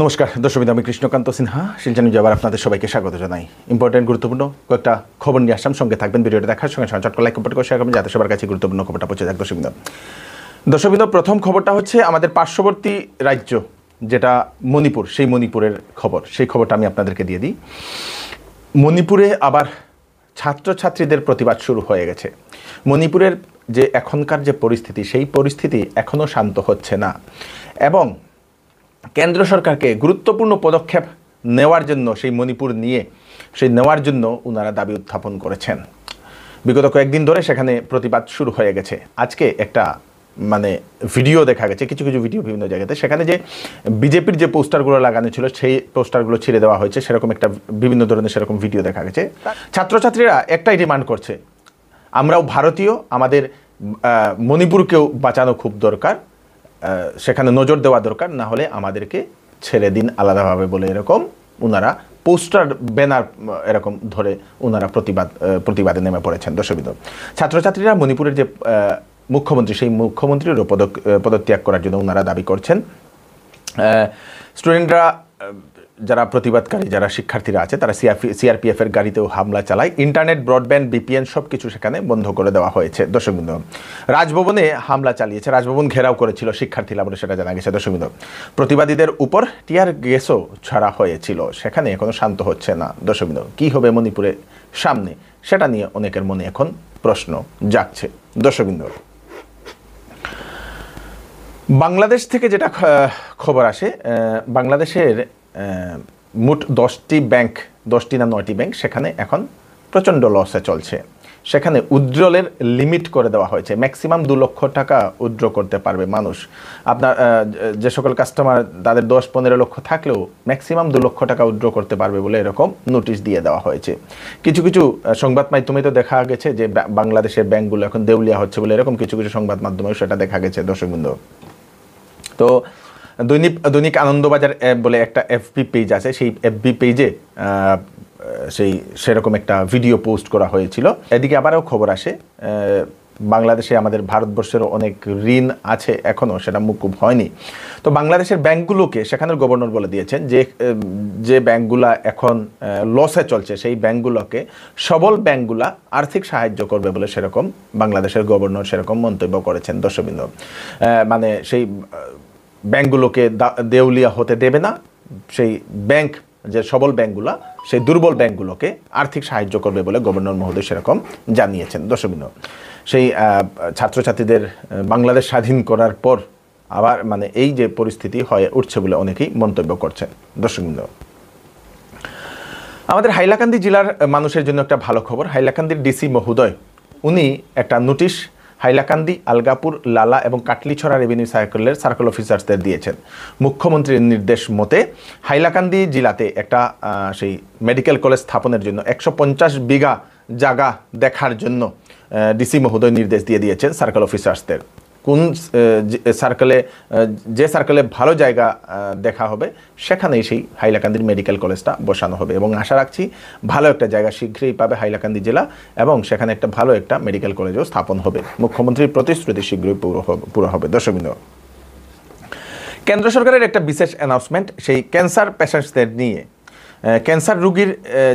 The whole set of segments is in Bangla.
নমস্কার দর্শক আমি কৃষ্ণকান্ত সিনহা শিলচানি যাবার আপনাদের সবাইকে স্বাগত জানাই ইম্পর্টেন্ট গুরুত্বপূর্ণ কয়েকটা খবর নিয়ে আসলাম সঙ্গে থাকবেন ভিডিওটা দেখার সঙ্গে সঙ্গে চটকল লাইক কমেন্ট করে শেয়ার করবেন যাতে সবার কাছে গুরুত্বপূর্ণ খবরটা পৌঁছে যাক দর্শক দর্শকবিদ প্রথম খবরটা হচ্ছে আমাদের পার্শ্ববর্তী রাজ্য যেটা মণিপুর সেই মণিপুরের খবর সেই খবরটা আমি আপনাদেরকে দিয়ে দিই মণিপুরে আবার ছাত্রছাত্রীদের প্রতিবাদ শুরু হয়ে গেছে মণিপুরের যে এখনকার যে পরিস্থিতি সেই পরিস্থিতি এখনও শান্ত হচ্ছে না এবং কেন্দ্র সরকারকে গুরুত্বপূর্ণ পদক্ষেপ নেওয়ার জন্য সেই মণিপুর নিয়ে সেই নেওয়ার জন্য ওনারা দাবি উত্থাপন করেছেন বিগত কয়েকদিন ধরে সেখানে প্রতিবাদ শুরু হয়ে গেছে আজকে একটা মানে ভিডিও দেখা গেছে কিছু কিছু ভিডিও বিভিন্ন জায়গাতে সেখানে যে বিজেপির যে পোস্টারগুলো লাগানো ছিল সেই পোস্টারগুলো ছিঁড়ে দেওয়া হয়েছে সেরকম একটা বিভিন্ন ধরনের সেরকম ভিডিও দেখা গেছে ছাত্রছাত্রীরা একটাই ডিমান্ড করছে আমরাও ভারতীয় আমাদের মণিপুরকেও বাঁচানো খুব দরকার সেখানে নজর দেওয়া দরকার না হলে আমাদেরকে ছেড়ে দিন আলাদাভাবে বলে এরকম ওনারা পোস্টার ব্যানার এরকম ধরে ওনারা প্রতিবাদ প্রতিবাদে নেমে পড়েছেন দর্শকবিদ ছাত্রছাত্রীরা মণিপুরের যে মুখ্যমন্ত্রী সেই মুখ্যমন্ত্রীরও পদত্যাগ করার জন্য ওনারা দাবি করছেন স্টুডেন্টরা যারা প্রতিবাদকারী যারা শিক্ষার্থীরা আছে তারা সিআরপি এর গাড়িতেও হামলা চালায় ইন্টারনেট ব্রডব্যান্ড বিপিএন সব কিছু সেখানে বন্ধ করে দেওয়া হয়েছে দর্শকবৃন্দ রাজভবনে হামলা চালিয়েছে রাজভবন ঘেরাও করেছিল শিক্ষার্থীরা বলে সেটা জানা গেছে দর্শকবৃন্দ প্রতিবাদীদের উপর টিয়ার গ্যাসও ছাড়া হয়েছিল সেখানে এখনও শান্ত হচ্ছে না দর্শকবৃন্দ কী হবে মণিপুরে সামনে সেটা নিয়ে অনেকের মনে এখন প্রশ্ন জাগছে দর্শকবৃন্দ বাংলাদেশ থেকে যেটা খবর আসে বাংলাদেশের মোট দশটি ব্যাংক দশটি না নয়টি ব্যাংক সেখানে এখন প্রচণ্ড লসে চলছে সেখানে উজ্জ্বলের লিমিট করে দেওয়া হয়েছে ম্যাক্সিমাম দু লক্ষ টাকা উজ্জ্ব করতে পারবে মানুষ আপনার যে সকল কাস্টমার তাদের দশ পনেরো লক্ষ থাকলেও ম্যাক্সিমাম দু লক্ষ টাকা উজ্জ্ব করতে পারবে বলে এরকম নোটিশ দিয়ে দেওয়া হয়েছে কিছু কিছু সংবাদ মাধ্যমে তো দেখা গেছে যে বাংলাদেশের ব্যাংকগুলো এখন দেউলিয়া হচ্ছে বলে এরকম কিছু কিছু সংবাদ মাধ্যমেও সেটা দেখা গেছে দর্শকবৃন্দ তো দৈনিক দৈনিক আনন্দবাজার অ্যাপ বলে একটা এফবি পেজ আছে সেই এফবি পেজে সেই সেরকম একটা ভিডিও পোস্ট করা হয়েছিল এদিকে আবারও খবর আসে বাংলাদেশে আমাদের ভারতবর্ষের অনেক ঋণ আছে এখনও সেটা মুকুব হয়নি তো বাংলাদেশের ব্যাংকগুলোকে সেখানের গভর্নর বলে দিয়েছেন যে যে ব্যাংকগুলা এখন লসে চলছে সেই ব্যাংকগুলোকে সবল ব্যাংকগুলা আর্থিক সাহায্য করবে বলে সেরকম বাংলাদেশের গভর্নর সেরকম মন্তব্য করেছেন দর্শবিন্দ মানে সেই ব্যাংকগুলোকে দেউলিয়া হতে দেবে না সেই ব্যাংক যে সবল ব্যাংকগুলো সেই দুর্বল ব্যাংকগুলোকে আর্থিক সাহায্য করবে বলে গভর্নর মহোদয় সেরকম জানিয়েছেন দর্শবিন্দু সেই ছাত্রছাত্রীদের বাংলাদেশ স্বাধীন করার পর আবার মানে এই যে পরিস্থিতি হয়ে উঠছে বলে অনেকেই মন্তব্য করছেন দর্শক আমাদের হাইলাকান্দি জেলার মানুষের জন্য একটা ভালো খবর হাইলাকান্দির ডিসি মহোদয় উনি একটা নোটিশ হাইলাকান্দি আলগাপুর লালা এবং কাটলিছড়া রেভিনিউ সার্কেলের সার্কেল অফিসার্সদের দিয়েছেন মুখ্যমন্ত্রীর নির্দেশ মতে হাইলাকান্দি জেলাতে একটা সেই মেডিকেল কলেজ স্থাপনের জন্য একশো বিঘা জায়গা দেখার জন্য ডিসি মহোদয় নির্দেশ দিয়ে দিয়েছেন সার্কেল অফিসার্সদের কোন সার্কেলে যে সার্কেলে ভালো জায়গা দেখা হবে সেখানেই সেই হাইলাকান্দির মেডিকেল কলেজটা বসানো হবে এবং আশা রাখছি ভালো একটা জায়গা শীঘ্রই পাবে হাইলাকান্দি জেলা এবং সেখানে একটা ভালো একটা মেডিকেল কলেজও স্থাপন হবে মুখ্যমন্ত্রীর প্রতিশ্রুতি শীঘ্রই পুরো হবে দশমিনীয় কেন্দ্র সরকারের একটা বিশেষ অ্যানাউন্সমেন্ট সেই ক্যান্সার পেশেন্টসদের নিয়ে ক্যান্সার রুগীর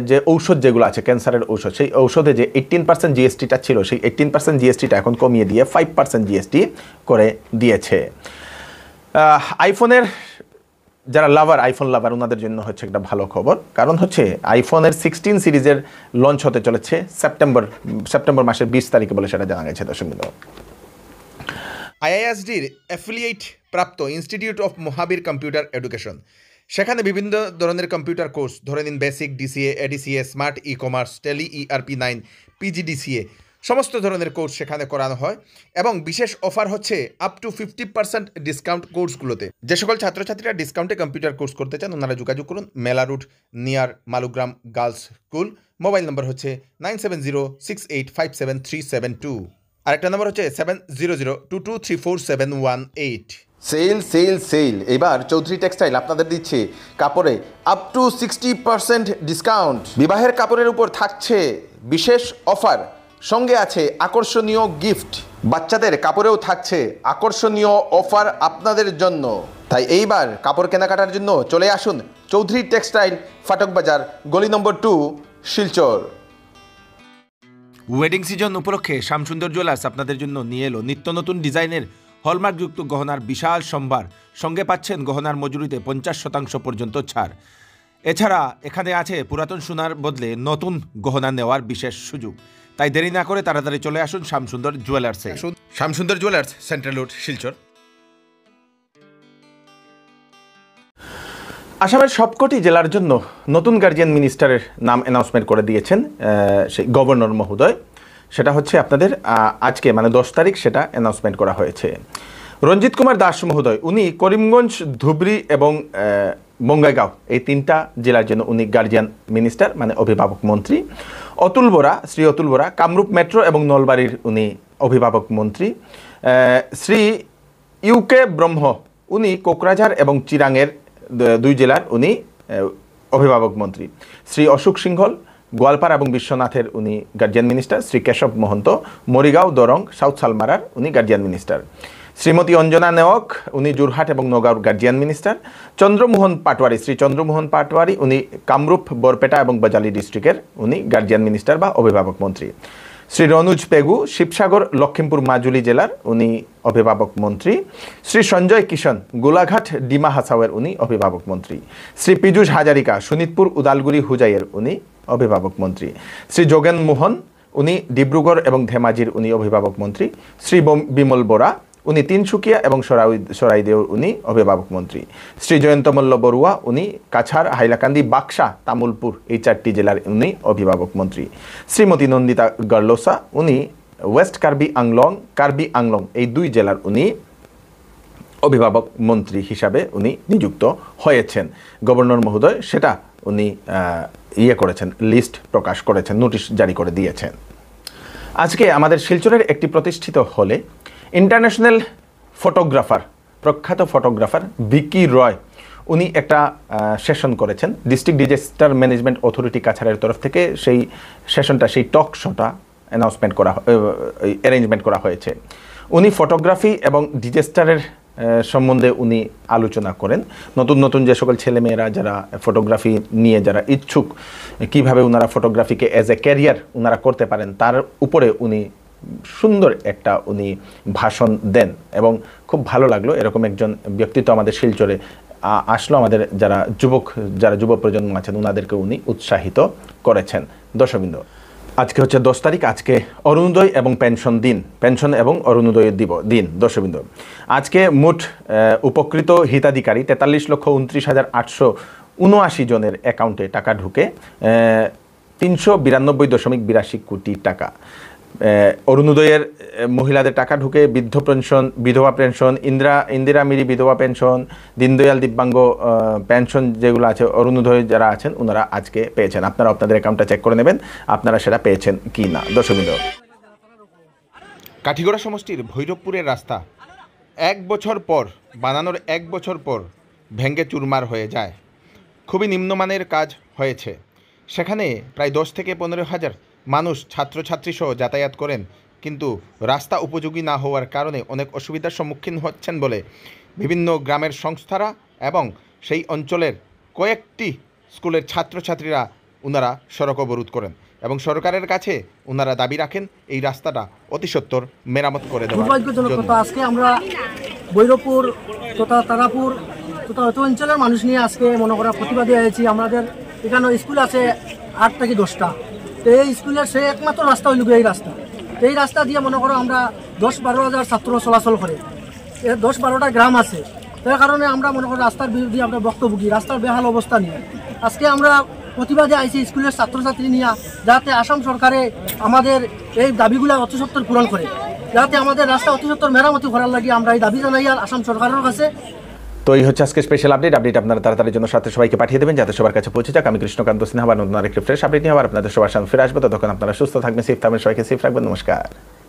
যে ঔষধ যেগুলো আছে ক্যান্সারের ঔষধ সেই ঔষধে যে এইটিন পার্সেন্ট জিএসটিটা ছিল সেই এইটিন পার্সেন্ট জিএসটিটা এখন কমিয়ে দিয়ে ফাইভ পার্সেন্ট জিএসটি করে দিয়েছে আইফোনের যারা লাভার আইফোন লাভার ওনাদের জন্য হচ্ছে একটা ভালো খবর কারণ হচ্ছে আইফোনের সিক্সটিন সিরিজের লঞ্চ হতে চলেছে সেপ্টেম্বর সেপ্টেম্বর মাসের বিশ তারিখে বলে সেটা জানা গেছে দশম আইআইএসডির অ্যাফিলিয়েট প্রাপ্ত institute of Mahavir computer education সেখানে বিভিন্ন ধরনের কম্পিউটার কোর্স ধরে নিন basic DCA ADCA smart e commerce Tally ERP nine PGDCA সমস্ত ধরনের কোর্স সেখানে করানো হয় এবং বিশেষ অফার হচ্ছে up to fifty percent discount কোর্সগুলোতে যে সকল ছাত্রছাত্রীরা ডিসকাউন্টে কম্পিউটার কোর্স করতে চান ওনারা যোগাযোগ করুন Mela route near Malugram girls school mobile number হচ্ছে nine seven zero six eight five seven three seven two আরেকটা নম্বর হচ্ছে seven zero zero two two three four seven one eight sale sale sale এবার চৌধুরী টেক্সটাইল আপনাদের দিচ্ছে কাপড়ে up to sixty percent discount বিবাহের কাপড়ের উপর থাকছে বিশেষ অফার সঙ্গে আছে আকর্ষণীয় গিফট বাচ্চাদের কাপড়েও থাকছে আকর্ষণীয় অফার আপনাদের জন্য তাই এইবার কাপড় কেনাকাটার জন্য চলে আসুন চৌধুরী টেক্সটাইল ফাটক বাজার গলি number two Silchar wedding season উপলক্ষে শ্যামসুন্দর জুয়েলার্স আপনাদের জন্য নিয়ে এলো নিত্য নতুন ডিজাইনের হলমার্কযুক্ত গহনার বিশাল সম্ভার সঙ্গে পাচ্ছেন গহনার মজুরিতে পঞ্চাশ শতাংশ পর্যন্ত ছাড় এছাড়া এখানে আছে পুরাতন সোনার বদলে নতুন গহনা নেওয়ার বিশেষ সুযোগ তাই দেরি না করে তাড়াতাড়ি চলে আসুন শ্যামসুন্দর জুয়েলার্সে Shyamsundar jewellers central road Silchar আসামের সবকটি জেলার জন্য নতুন গার্জিয়ান মিনিস্টারের নাম অ্যানাউন্সমেন্ট করে দিয়েছেন সেই গভর্নর মহোদয় সেটা হচ্ছে আপনাদের আজকে মানে দশ তারিখ সেটা অ্যানাউন্সমেন্ট করা হয়েছে রঞ্জিত কুমার দাস মহোদয় উনি করিমগঞ্জ ধুবড়ি এবং বঙ্গাইগাঁও এই তিনটা জেলার জন্য উনি গার্জিয়ান মিনিস্টার মানে অভিভাবক মন্ত্রী অতুল বোরা শ্রী অতুল বোরা কামরূপ মেট্রো এবং নলবাড়ির উনি অভিভাবক মন্ত্রী শ্রী ইউকে ব্রহ্ম উনি কোকরাঝার এবং চিরাংয়ের দুই জেলার উনি অভিভাবক মন্ত্রী শ্রী অশোক সিংহল গোয়ালপাড়া এবং বিশ্বনাথের উনি guardian minister Shri Keshab Mahanta Morigaon Darrang south সালমারার উনি গার্জিয়ান মিনিস্টার শ্রীমতী অঞ্জনা নেওয়ক উনি জুরহাট এবং নগাঁওর গার্জিয়ান মিনিস্টার চন্দ্রমোহন পাটওয়ারি শ্রী চন্দ্রমোহন পাটওয়ারি উনি কামরূপ বরপেটা এবং বাজালি ডিস্ট্রিক্টের উনি গার্জিয়ান মিনিস্টার বা অভিভাবক মন্ত্রী শ্রী রনুজ পেগু শিবসাগর লক্ষিমপুর মাজুলি জেলার উনি অভিভাবক মন্ত্রী শ্রী সঞ্জয় কিষণ গোলাঘাট ডিমা হাসাওয়ের উনি অভিভাবক মন্ত্রী শ্রী পীযুষ হাজারিকা শোনিতপুর উদালগুড়ি হুজাইয়ের উনি অভিভাবক মন্ত্রী শ্রী যোগেন মোহন উনি ডিব্রুগড় এবং ধেমাজির উনি অভিভাবক মন্ত্রী শ্রী বিমল বোরা উনি তিনসুকিয়া এবং সরাই সরাইদেউর উনি অভিভাবক মন্ত্রী শ্রী জয়ন্ত মল্ল বড়ুয়া উনি কাছাড় হাইলাকান্দি বাক্সা তামুলপুর এই চারটি জেলার উনি অভিভাবক মন্ত্রী শ্রীমতী নন্দিতা গার্লোসা উনি ওয়েস্ট কার্বি আংলং কার্বি আংলং এই দুই জেলার উনি অভিভাবক মন্ত্রী হিসাবে উনি নিযুক্ত হয়েছেন গভর্নর মহোদয় সেটা উনি ইয়ে করেছেন লিস্ট প্রকাশ করেছেন নোটিশ জারি করে দিয়েছেন আজকে আমাদের শিলচরের একটি প্রতিষ্ঠিত হলে ইন্টারন্যাশনাল ফটোগ্রাফার প্রখ্যাত ফটোগ্রাফার বিকি রয় উনি একটা সেশন করেছেন ডিস্ট্রিক্ট ডিজাস্টার ম্যানেজমেন্ট অথরিটি কাছাড়ের তরফ থেকে সেই সেশনটা সেই টক শোটা অ্যানাউন্সমেন্ট করা অ্যারেঞ্জমেন্ট করা হয়েছে উনি ফটোগ্রাফি এবং ডিজাস্টারের সম্বন্ধে উনি আলোচনা করেন নতুন নতুন যে সকল ছেলেমেয়েরা যারা ফটোগ্রাফি নিয়ে যারা ইচ্ছুক কিভাবে ওনারা ফটোগ্রাফিকে অ্যাজ এ ক্যারিয়ার ওনারা করতে পারেন তার উপরে উনি সুন্দর একটা উনি ভাষণ দেন এবং খুব ভালো লাগলো এরকম একজন ব্যক্তিত্ব আমাদের শিলচরে আসলো আমাদের যারা যুবক যারা যুব প্রজন্ম আছেন ওনাদেরকে উনি উৎসাহিত করেছেন দর্শবিন্দু আজকে হচ্ছে দশ তারিখ আজকে অরুণোদয় এবং পেনশন দিন পেনশন এবং অরুণোদয়ের দিব দিন দশবিন্দু আজকে মোট উপকৃত হিতাধিকারী তেতাল্লিশ লক্ষ উনত্রিশ হাজার আটশো উনআশি জনের অ্যাকাউন্টে টাকা ঢুকে তিনশো বিরানব্বই দশমিক বিরাশি কোটি টাকা অরুণোদয়ের মহিলাদের টাকা ঢুকে বৃদ্ধ পেনশন বিধবা পেনশন ইন্দিরা ইন্দিরা মিরি বিধবা পেনশন দীনদয়াল দিব্যাঙ্গ পেনশন যেগুলো আছে অরুণোদয় যারা আছেন ওনারা আজকে পেয়েছেন আপনারা আপনাদের অ্যাকাউন্টটা চেক করে নেবেন আপনারা সেটা পেয়েছেন কি না দশমিন্দ কাঠিগড়া সমষ্টির ভৈরবপুরের রাস্তা এক বছর পর বানানোর এক বছর পর ভেঙ্গে চুরমার হয়ে যায় খুবই নিম্নমানের কাজ হয়েছে সেখানে প্রায় দশ থেকে পনেরো হাজার মানুষ ছাত্রছাত্রীসহ যাতায়াত করেন কিন্তু রাস্তা উপযোগী না হওয়ার কারণে অনেক অসুবিধার সম্মুখীন হচ্ছেন বলে বিভিন্ন গ্রামের সংস্থারা এবং সেই অঞ্চলের কয়েকটি স্কুলের ছাত্রছাত্রীরা ওনারা সড়ক অবরোধ করেন এবং সরকারের কাছে ওনারা দাবি রাখেন এই রাস্তাটা অতি সত্তর মেরামত করে দেওয়া আজকে আমরা বৈরবপুর তথা তারাপুর তথা অত অঞ্চলের মানুষ নিয়ে আজকে মনে করা প্রতিবাদী হয়েছি আমাদের এখানে স্কুল আছে আট থেকে দশটা তো এই স্কুলের সেই একমাত্র রাস্তা হইল এই রাস্তা এই রাস্তা দিয়ে মনে করো আমরা দশ বারো হাজার ছাত্র চলাচল করে দশ বারোটা গ্রাম আছে তার কারণে আমরা মনে করো রাস্তার বিরুদ্ধে আমরা বক্তভোগী রাস্তার বেহাল অবস্থা নিয়ে আজকে আমরা প্রতিবাদে আইসি স্কুলের ছাত্রছাত্রী নিয়ে যাতে আসাম সরকারে আমাদের এই দাবিগুলো অতিসত্তর পূরণ করে যাতে আমাদের রাস্তা অতিসত্তর মেরামতি করার লাগে আমরা এই দাবি জানাই আর আসাম সরকারের কাছে তো এই হচ্ছে আজকে স্পেশাল আপডেট আপডেট আপনারা তাড়াতাড়ির জন্য সাথে সবাইকে পাঠিয়ে দেবেন যাতে সবার কাছে পৌঁছে যাক আমি কৃষ্ণকান্ত সিনহা বা নতুন আরেকটি ফ্রেশ আপডেট নিয়ে আবার আপনাদের সবার সামনে ফিরে আসবো তখন আপনারা সুস্থ থাকবেন সেফ থাকবেন সবাইকে সেফ রাখবেন নমস্কার